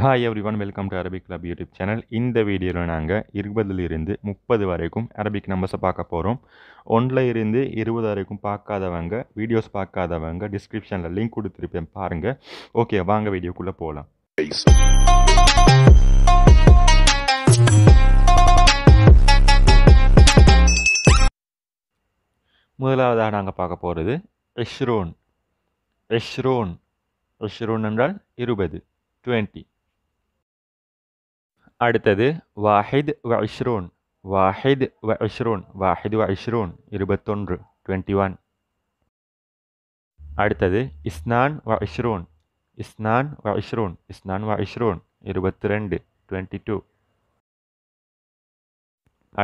hi everyone welcome to Arabic club YouTube channel இந்த வீடியோவில் நாங்கள் இருபதுலேருந்து முப்பது வரைக்கும் அரபிக் நம்பர்ஸை பார்க்க போகிறோம் ஒன்றில் இருந்து இருபது வரைக்கும் பார்க்காதவங்க வீடியோஸ் பார்க்காதவங்க டிஸ்கிரிப்ஷனில் லிங்க் கொடுத்துருப்பேன் பாருங்கள் ஓகே வாங்க வீடியோக்குள்ளே போகலாம் முதலாவதாக நாங்கள் பார்க்க போகிறது எஷ்ரோன் எஷ்ரோன் எஷ்ரோன் என்றால் இருபது டுவெண்ட்டி அடுத்தது வாஹித் வ இஷ்ரூன் வாஹித் வ இஷ்ரூன் வாஹித் வ இஷ்ரூன் இருபத்தொன்று டுவெண்ட்டி ஒன் அடுத்தது இஸ்னான் வ இஷ்ரூன் இஸ்னான் வ இஷ்ரூன் இஸ்னான் வ இஷ்ரூன் இருபத்தி ரெண்டு டுவெண்ட்டி டூ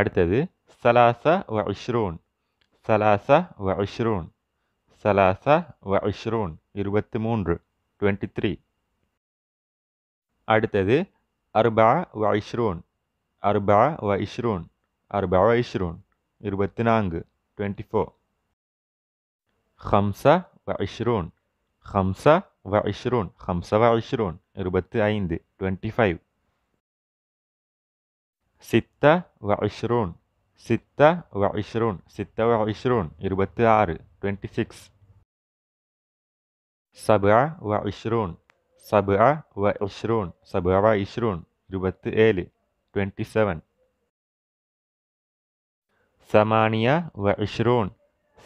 அடுத்தது சலாச வ இஷ்ரூன் சலாச வ இஷ்ரூன் சலாச வ இஷ்ரூன் இருபத்தி மூன்று டுவெண்ட்டி த்ரீ அடுத்தது أربعة وعشرون أربعة وعشرون أربعة وعشرون إربتنانغ خمسة وعشرون خمسة وعشرون خمسة وعشرون إربت عند ستة وعشرون ستة وعشرون ستة وعشرون إربت عار سبعة وعشرون சபுஆ வ இஷ்ரூன் சபுஆ இஷ்ரூன் இருபத்து ஏழு டுவெண்ட்டி செவன் சமானியா வ இஷ்ரூன்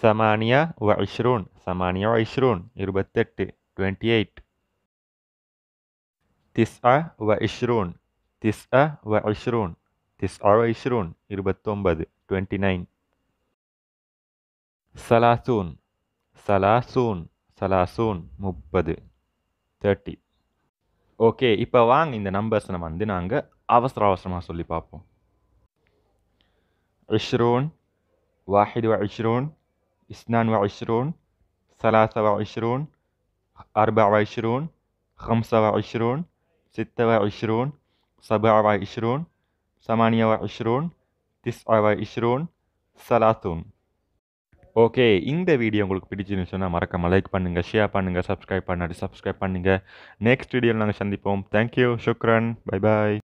சமானியா வ இஷ்ரூன் சமானியா வ இஷ்ரூன் இருபத்தெட்டு டுவெண்ட்டி எயிட் திஸ்ஆ வ இஷ்ரூன் திஸ்ஆ வ இஷ்ரூன் திஸ்ஆ வ இஷ்ரூன் இருபத்தொம்பது டுவெண்ட்டி நைன் சலாசூன் சலாசூன் சலாசூன் முப்பது தேர்ட்டி ஓகே இப்போ வாங்க இந்த நம்பர்ஸ் நம்ம வந்து நாங்கள் அவசர அவசரமாக சொல்லி பார்ப்போம் عشرون واحد وعشرون اثنان وعشرون ثلاثة وعشرون أربعة وعشرون خمسة وعشرون ستة وعشرون سبعة وعشرون ثمانية وعشرون تسعة وعشرون ثلاثون ஓகே இந்த வீடியோ உங்களுக்கு பிடிச்சிருந்துச்சுன்னா மறக்காம லைக் பண்ணுங்கள் ஷேர் பண்ணுங்கள் சப்ஸ்கிரைப் பண்ணாடி சப்ஸ்கிரைப் பண்ணுங்கள் நெக்ஸ்ட் வீடியோவில் நாங்கள் சந்திப்போம் தேங்க்யூ சுக்ரன் பை பாய்